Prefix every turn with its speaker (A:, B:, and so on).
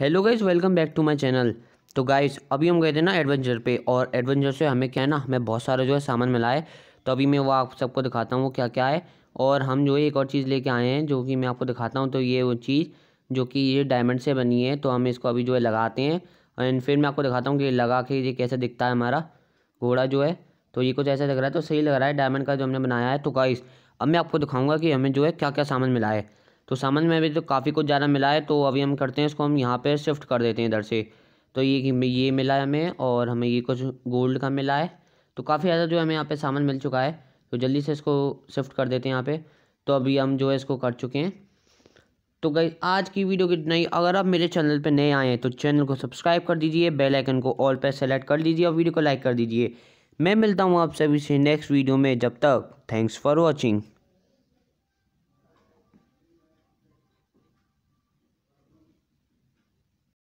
A: hello guys welcome back to my channel तो guys अभी हम गए थे ना एडवेंचर पे और एडवेंचर से हमें क्या है ना हमें बहुत सारा जो है सामान मिला है तो अभी मैं वो आप सबको दिखाता हूँ वो क्या क्या है और हम जो है एक और चीज़ लेके आए हैं जो कि मैं आपको दिखाता हूँ तो ये वो चीज़ जो कि ये डायमंड से बनी है तो हम इसको अभी जो है लगाते हैं एंड फिर मैं आपको दिखाता हूँ कि लगा के ये कैसे दिखता है हमारा घोड़ा जो है तो ये कुछ ऐसा दिख रहा है तो सही लग रहा है डायमंड का जो हमने बनाया है तो गाइज़ अब मैं आपको दिखाऊँगा कि हमें जो है क्या क्या सामान मिला है तो सामान में अभी तो काफ़ी कुछ ज़्यादा मिला है तो अभी हम करते हैं इसको हम यहाँ पर शिफ्ट कर देते हैं इधर से तो ये ये मिला है हमें और हमें ये कुछ गोल्ड का मिला है तो काफ़ी ज़्यादा जो हमें यहाँ पे सामान मिल चुका है तो जल्दी से इसको शिफ्ट कर देते हैं यहाँ पे तो अभी हम जो है इसको कर चुके हैं तो गई आज की वीडियो की नई अगर आप मेरे चैनल पे नए आए हैं तो चैनल को सब्सक्राइब कर दीजिए बेलाइकन को ऑल पर सेलेक्ट कर दीजिए और वीडियो को लाइक कर दीजिए मैं मिलता हूँ आप सभी से नेक्स्ट वीडियो में जब तक थैंक्स फॉर वॉचिंग